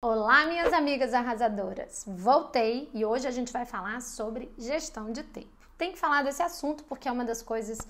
Olá, minhas amigas arrasadoras! Voltei e hoje a gente vai falar sobre gestão de tempo. Tem que falar desse assunto porque é uma das coisas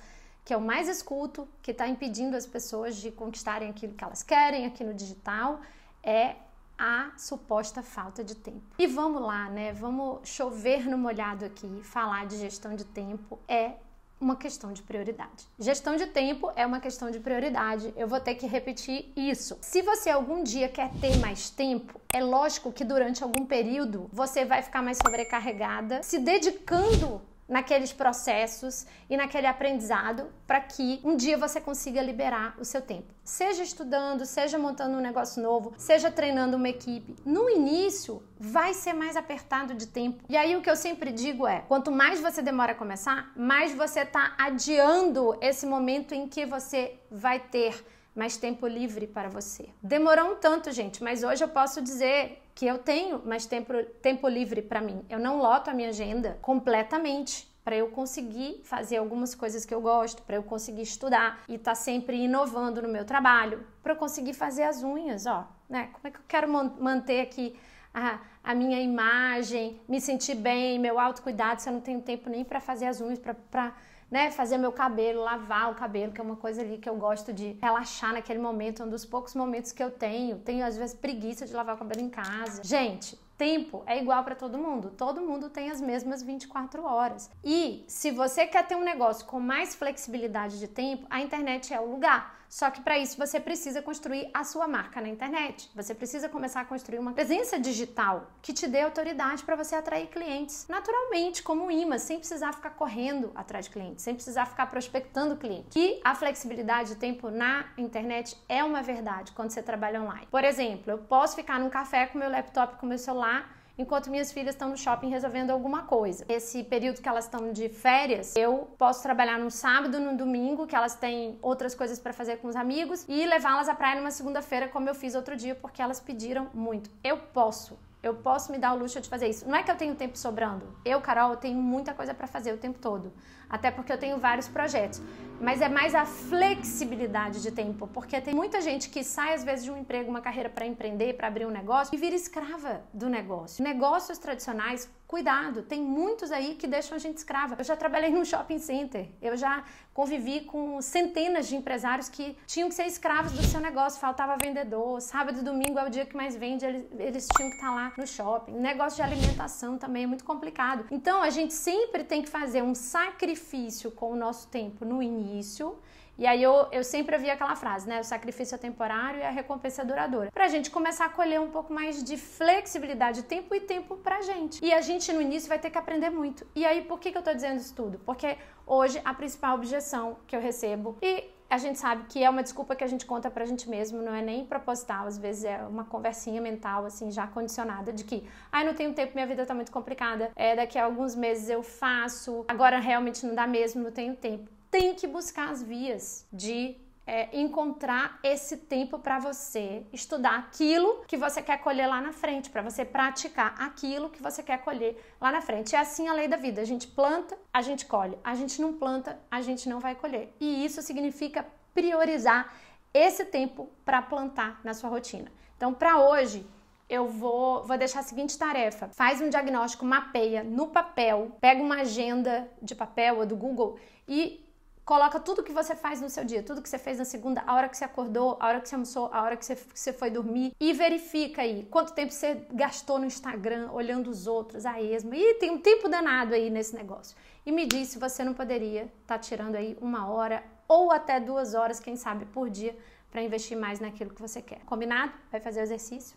que eu mais escuto, que está impedindo as pessoas de conquistarem aquilo que elas querem aqui no digital, é a suposta falta de tempo. E vamos lá, né? Vamos chover no molhado aqui. Falar de gestão de tempo é uma questão de prioridade. Gestão de tempo é uma questão de prioridade. Eu vou ter que repetir isso. Se você algum dia quer ter mais tempo, é lógico que durante algum período você vai ficar mais sobrecarregada, se dedicando naqueles processos e naquele aprendizado para que um dia você consiga liberar o seu tempo. Seja estudando, seja montando um negócio novo, seja treinando uma equipe. No início, vai ser mais apertado de tempo. E aí o que eu sempre digo é: quanto mais você demora a começar, mais você está adiando esse momento em que você vai ter mais tempo livre para você. Demorou um tanto, gente, mas hoje eu posso dizer que eu tenho mais tempo, tempo livre para mim. Eu não loto a minha agenda completamente para eu conseguir fazer algumas coisas que eu gosto, para eu conseguir estudar e estar tá sempre inovando no meu trabalho, para eu conseguir fazer as unhas, ó, né? Como é que eu quero manter aqui a, a minha imagem, me sentir bem, meu autocuidado, se eu não tenho tempo nem para fazer as unhas, para né, fazer meu cabelo, lavar o cabelo, que é uma coisa ali que eu gosto de relaxar naquele momento, é um dos poucos momentos que eu tenho. Tenho às vezes preguiça de lavar o cabelo em casa. Gente, tempo é igual para todo mundo. Todo mundo tem as mesmas 24 horas. E se você quer ter um negócio com mais flexibilidade de tempo, a internet é o lugar. Só que para isso você precisa construir a sua marca na internet. Você precisa começar a construir uma presença digital que te dê autoridade para você atrair clientes naturalmente, como um imã, sem precisar ficar correndo atrás de clientes, sem precisar ficar prospectando clientes. E a flexibilidade de tempo na internet é uma verdade quando você trabalha online. Por exemplo, eu posso ficar num café com meu laptop, com meu celular lá enquanto minhas filhas estão no shopping resolvendo alguma coisa. Esse período que elas estão de férias, eu posso trabalhar no sábado, no domingo, que elas têm outras coisas para fazer com os amigos, e levá-las à praia numa segunda-feira, como eu fiz outro dia, porque elas pediram muito. Eu posso eu posso me dar o luxo de fazer isso. Não é que eu tenho tempo sobrando. Eu, Carol, tenho muita coisa para fazer o tempo todo. Até porque eu tenho vários projetos. Mas é mais a flexibilidade de tempo, porque tem muita gente que sai às vezes de um emprego, uma carreira para empreender, para abrir um negócio e vira escrava do negócio. Negócios tradicionais Cuidado, tem muitos aí que deixam a gente escrava. Eu já trabalhei num shopping center, eu já convivi com centenas de empresários que tinham que ser escravos do seu negócio, faltava vendedor, sábado e domingo é o dia que mais vende, eles, eles tinham que estar tá lá no shopping. Negócio de alimentação também é muito complicado. Então a gente sempre tem que fazer um sacrifício com o nosso tempo no início e aí eu, eu sempre ouvi aquela frase, né? O sacrifício é temporário e a recompensa é duradoura. Pra gente começar a colher um pouco mais de flexibilidade, tempo e tempo pra gente. E a gente no início vai ter que aprender muito. E aí por que, que eu tô dizendo isso tudo? Porque hoje a principal objeção que eu recebo e a gente sabe que é uma desculpa que a gente conta pra gente mesmo, não é nem proposital, às vezes é uma conversinha mental, assim, já condicionada, de que, ai, ah, não tenho tempo, minha vida tá muito complicada, é, daqui a alguns meses eu faço, agora realmente não dá mesmo, não tenho tempo tem que buscar as vias de é, encontrar esse tempo para você estudar aquilo que você quer colher lá na frente, para você praticar aquilo que você quer colher lá na frente. É assim a lei da vida: a gente planta, a gente colhe, a gente não planta, a gente não vai colher. E isso significa priorizar esse tempo para plantar na sua rotina. Então, para hoje, eu vou, vou deixar a seguinte tarefa: faz um diagnóstico, mapeia no papel, pega uma agenda de papel ou do Google e Coloca tudo que você faz no seu dia, tudo que você fez na segunda, a hora que você acordou, a hora que você almoçou, a hora que você, foi dormir e verifica aí quanto tempo você gastou no Instagram olhando os outros a esmo. E tem um tempo danado aí nesse negócio. E me diz se você não poderia estar tá tirando aí uma hora ou até duas horas, quem sabe, por dia para investir mais naquilo que você quer. Combinado? Vai fazer o exercício?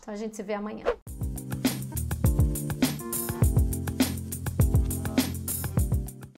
Então a gente se vê amanhã.